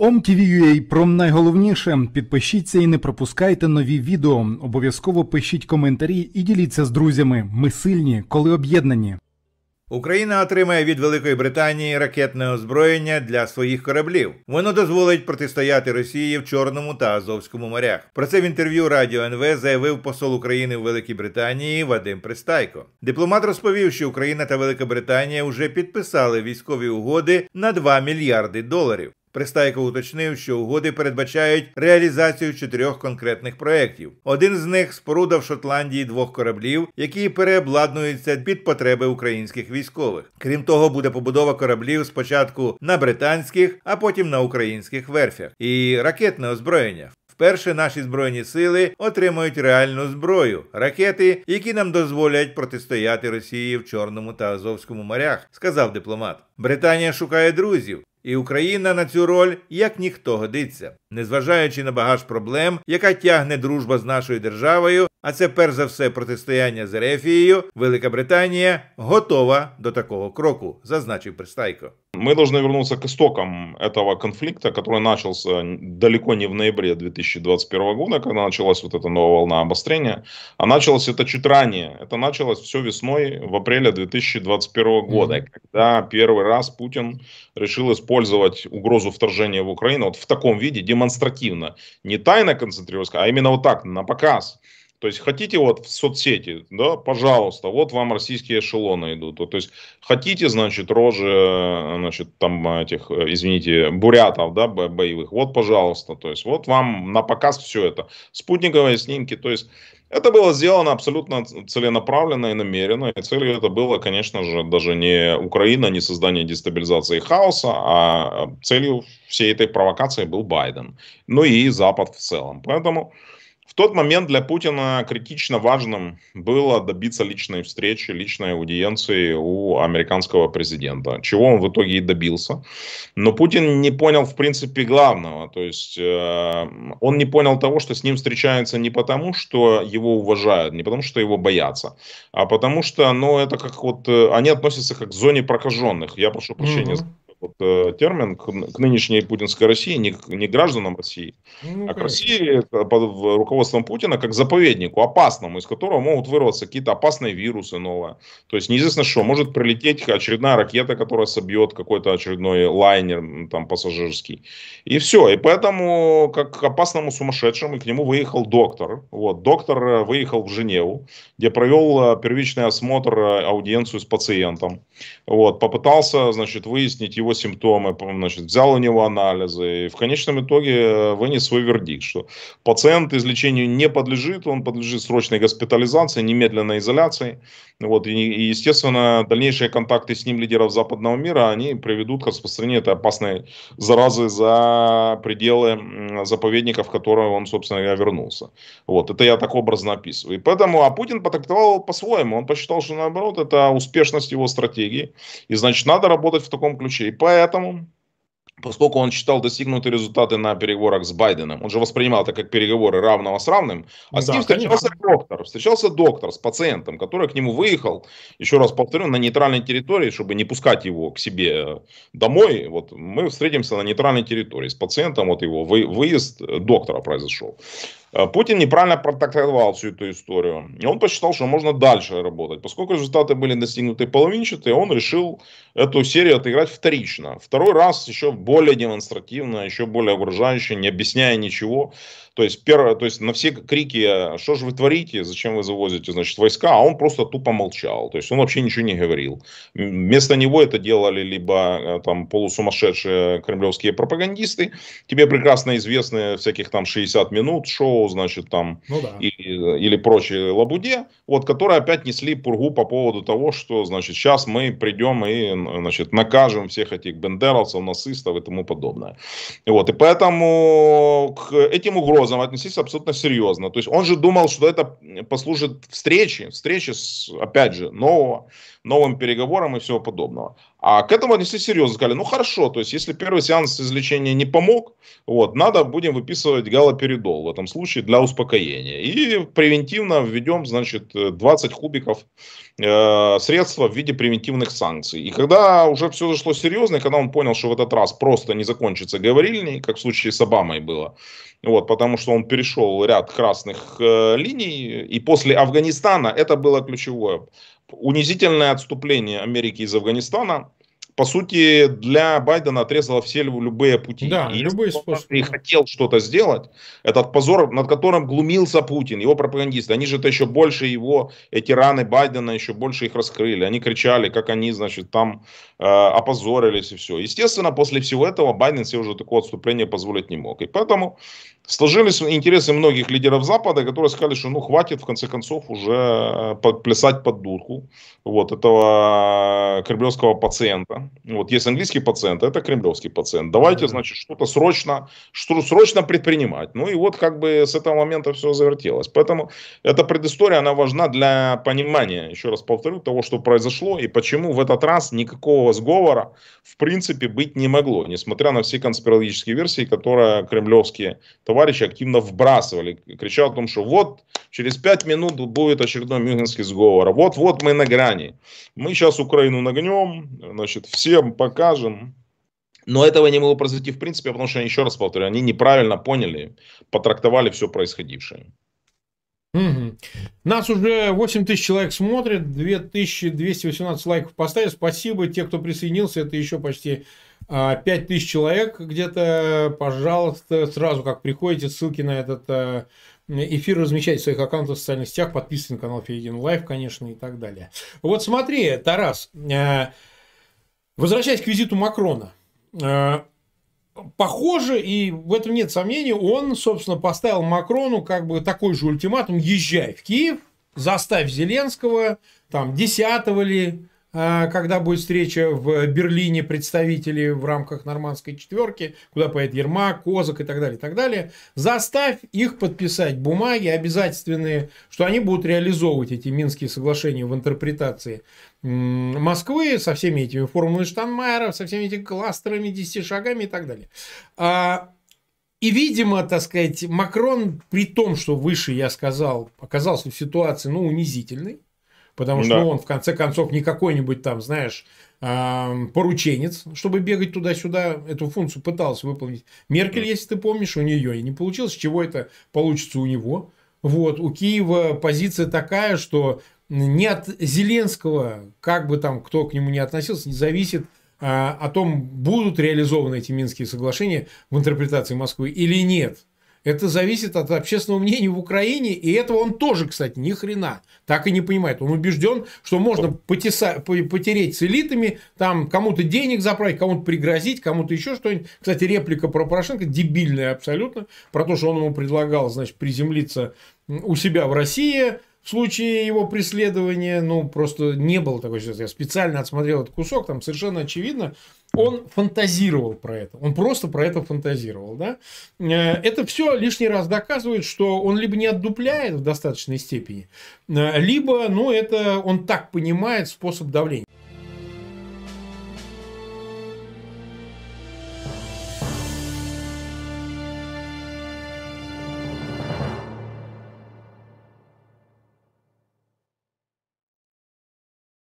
OMTV.ua про найголовніше. Підпишіться і не пропускайте нові відео. Обов'язково пишіть коментарі і діліться з друзями. Ми сильні, коли об'єднані. Україна отримає від Великої Британії ракетне озброєння для своїх кораблів. Воно дозволить протистояти Росії в Чорному та Азовському морях. Про це в інтерв'ю Радіо НВ заявив посол України у Великій Британії Вадим Пристайко. Дипломат розповів, що Україна та Велика Британія вже підписали військові угоди на 2 мільярди доларів. Пристайко уточнив, що угоди передбачають реалізацію чотирьох конкретних проєктів. Один з них споруда в Шотландії двох кораблів, які переобладнуються під потреби українських військових. Крім того, буде побудова кораблів спочатку на британських, а потім на українських верфях і ракетне озброєння. Перше наші збройні сили отримують реальну зброю, ракети, які нам дозволять протистояти Росії в Чорному та Азовському морях, сказав дипломат. Британія шукає друзів. і Україна на цю роль як ніхто годиться, незважаючи на багаж проблем, яка тягне дружба з нашою державою, а це перш за все протистояння з Ерефією. Велика Британія готова до такого кроку, зазначив Пристайко. Мы должны вернуться к истокам этого конфликта, который начался далеко не в ноябре 2021 года, когда началась вот эта новая волна обострения, а началось это чуть ранее. Это началось все весной в апреле 2021 года, mm-hmm. когда первый раз Путин решил использовать угрозу вторжения в Украину вот в таком виде, демонстративно. Не тайно концентрироваться, а именно вот так, на показ. То есть хотите вот в соцсети, да, пожалуйста, вот вам российские эшелоны идут. То есть хотите, значит, рожи, э, значит, там этих, э, извините, бурятов, да, боевых, вот, пожалуйста. То есть вот вам на показ все это. Спутниковые снимки, то есть это было сделано абсолютно целенаправленно и намеренно. И целью это было, конечно же, даже не Украина, не создание дестабилизации и хаоса, а э, целью всей этой провокации был Байден. Ну и Запад в целом. Поэтому... В тот момент для Путина критично важным было добиться личной встречи, личной аудиенции у американского президента, чего он в итоге и добился. Но Путин не понял, в принципе, главного. То есть э, он не понял того, что с ним встречаются не потому, что его уважают, не потому, что его боятся, а потому что, ну, это как вот, э, они относятся как к зоне прокаженных. Я прошу прощения. Mm-hmm вот, э, термин к, к нынешней путинской России, не, не гражданам России, ну, а конечно. к России э, под руководством Путина как заповеднику опасному, из которого могут вырваться какие-то опасные вирусы новые. То есть неизвестно что, может прилететь очередная ракета, которая собьет какой-то очередной лайнер там пассажирский. И все. И поэтому как к опасному сумасшедшему к нему выехал доктор. Вот, доктор э, выехал в Женеву, где провел э, первичный осмотр, аудиенцию с пациентом. Вот, попытался, значит, выяснить его его симптомы, значит, взял у него анализы и в конечном итоге э, вынес свой вердикт, что пациент излечению не подлежит, он подлежит срочной госпитализации, немедленной изоляции. Вот, и, естественно, дальнейшие контакты с ним лидеров западного мира, они приведут к распространению этой опасной заразы за пределы заповедников, в которые он, собственно говоря, вернулся. Вот, это я так образно описываю. И поэтому, а Путин потрактовал по-своему, он посчитал, что наоборот, это успешность его стратегии, и значит, надо работать в таком ключе поэтому, поскольку он считал достигнутые результаты на переговорах с Байденом, он же воспринимал это как переговоры равного с равным, а да, с ним встречался конечно. доктор, встречался доктор с пациентом, который к нему выехал, еще раз повторю, на нейтральной территории, чтобы не пускать его к себе домой, вот мы встретимся на нейтральной территории с пациентом, вот его вы, выезд доктора произошел. Э, Путин неправильно протоколировал всю эту историю. И он посчитал, что можно дальше работать. Поскольку результаты были достигнуты половинчатые, он решил эту серию отыграть вторично. Второй раз еще более демонстративно, еще более угрожающе, не объясняя ничего. То есть, первое, то есть на все крики, «А что же вы творите, зачем вы завозите, значит, войска, а он просто тупо молчал. То есть он вообще ничего не говорил. Вместо него это делали либо э, там полусумасшедшие кремлевские пропагандисты, тебе прекрасно известны всяких там 60 минут шоу, значит, там, ну, да. или, или прочие лабуде, вот, которые опять несли пургу по поводу того, что, значит, сейчас мы придем и, значит, накажем всех этих бендеровцев, нацистов и тому подобное. Вот, и поэтому к этим угрозам образом отнестись абсолютно серьезно. То есть он же думал, что это послужит встрече, встрече с, опять же, нового новым переговорам и всего подобного. А к этому отнеслись серьезно, сказали, ну хорошо, то есть если первый сеанс излечения не помог, вот, надо будем выписывать галоперидол в этом случае для успокоения. И превентивно введем, значит, 20 кубиков э, средства в виде превентивных санкций. И когда уже все зашло серьезно, и когда он понял, что в этот раз просто не закончится говорильни, как в случае с Обамой было, вот, потому что он перешел ряд красных э, линий, и после Афганистана это было ключевое унизительное отступление Америки из Афганистана, по сути, для Байдена отрезало все любые пути. Да, и любые способы. И хотел что-то сделать. Этот позор, над которым глумился Путин, его пропагандисты, они же это еще больше его, эти раны Байдена еще больше их раскрыли. Они кричали, как они, значит, там э, опозорились и все. Естественно, после всего этого Байден себе уже такое отступление позволить не мог. И поэтому Сложились интересы многих лидеров Запада, которые сказали, что ну хватит в конце концов уже э, плясать под дурку вот этого кремлевского пациента. Вот есть английский пациент, а это кремлевский пациент. Давайте, значит, что-то срочно, что срочно предпринимать. Ну и вот как бы с этого момента все завертелось. Поэтому эта предыстория, она важна для понимания, еще раз повторю, того, что произошло и почему в этот раз никакого сговора в принципе быть не могло, несмотря на все конспирологические версии, которые кремлевские товарищи товарищи активно вбрасывали, крича о том, что вот через пять минут будет очередной мюнхенский сговор, вот-вот мы на грани, мы сейчас Украину нагнем, значит, всем покажем, но этого не могло произойти в принципе, потому что, еще раз повторю, они неправильно поняли, потрактовали все происходившее. Угу. Нас уже 8 тысяч человек смотрит, 2218 лайков поставили. Спасибо те, кто присоединился. Это еще почти а тысяч человек где-то, пожалуйста, сразу как приходите, ссылки на этот э, эфир размещайте в своих аккаунтах в социальных сетях, подписывайтесь на канал Фейген Лайф, конечно, и так далее. Вот смотри, Тарас, э, возвращаясь к визиту Макрона, э, похоже, и в этом нет сомнений, он, собственно, поставил Макрону как бы такой же ультиматум, езжай в Киев, заставь Зеленского, там, 10 ли, а, когда будет встреча в Берлине представителей в рамках нормандской четверки, куда поедет Ермак, Козак и так далее, и так далее, заставь их подписать бумаги обязательственные, что они будут реализовывать эти Минские соглашения в интерпретации Москвы со всеми этими формулами Штанмайера, со всеми этими кластерами, 10 шагами и так далее. А, и, видимо, так сказать, Макрон, при том, что выше я сказал, оказался в ситуации, ну, унизительной, Потому что да. он, в конце концов, не какой-нибудь там, знаешь, порученец, чтобы бегать туда-сюда. Эту функцию пытался выполнить Меркель, если ты помнишь, у нее и не получилось. Чего это получится у него? Вот, у Киева позиция такая, что не от Зеленского, как бы там кто к нему не относился, не зависит а, о том, будут реализованы эти Минские соглашения в интерпретации Москвы или нет. Это зависит от общественного мнения в Украине. И этого он тоже, кстати, ни хрена так и не понимает. Он убежден, что можно потеса, потереть с элитами, там кому-то денег заправить, кому-то пригрозить, кому-то еще что-нибудь. Кстати, реплика про Порошенко дебильная абсолютно. Про то, что он ему предлагал, значит, приземлиться у себя в России, в случае его преследования, ну, просто не было такой ситуации. Я специально отсмотрел этот кусок, там совершенно очевидно, он фантазировал про это. Он просто про это фантазировал, да. Э, это все лишний раз доказывает, что он либо не отдупляет в достаточной степени, э, либо, ну, это он так понимает способ давления.